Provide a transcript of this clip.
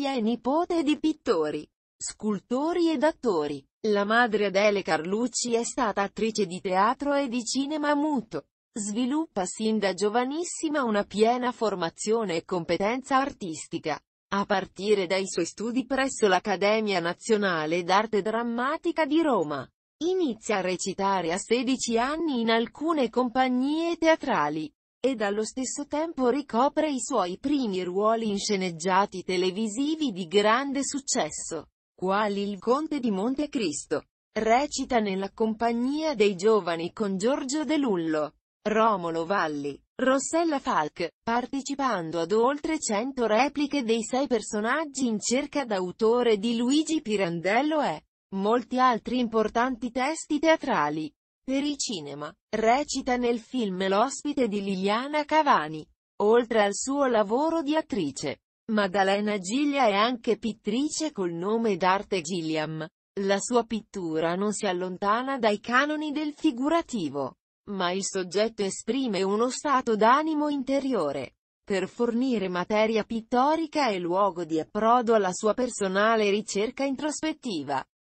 figlia e nipote di pittori, scultori ed attori. La madre Adele Carlucci è stata attrice di teatro e di cinema muto. Sviluppa sin da giovanissima una piena formazione e competenza artistica, a partire dai suoi studi presso l'Accademia Nazionale d'Arte Drammatica di Roma. Inizia a recitare a 16 anni in alcune compagnie teatrali, ed allo stesso tempo ricopre i suoi primi ruoli in sceneggiati televisivi di grande successo, quali Il Conte di Montecristo. Recita nella compagnia dei giovani con Giorgio De Lullo, Romolo Valli, Rossella Falk, partecipando ad oltre 100 repliche dei sei personaggi in cerca d'autore di Luigi Pirandello e molti altri importanti testi teatrali. Per il cinema, recita nel film l'ospite di Liliana Cavani. Oltre al suo lavoro di attrice, Maddalena Giglia è anche pittrice col nome d'arte Gilliam. La sua pittura non si allontana dai canoni del figurativo, ma il soggetto esprime uno stato d'animo interiore. Per fornire materia pittorica e luogo di approdo alla sua personale ricerca introspettiva,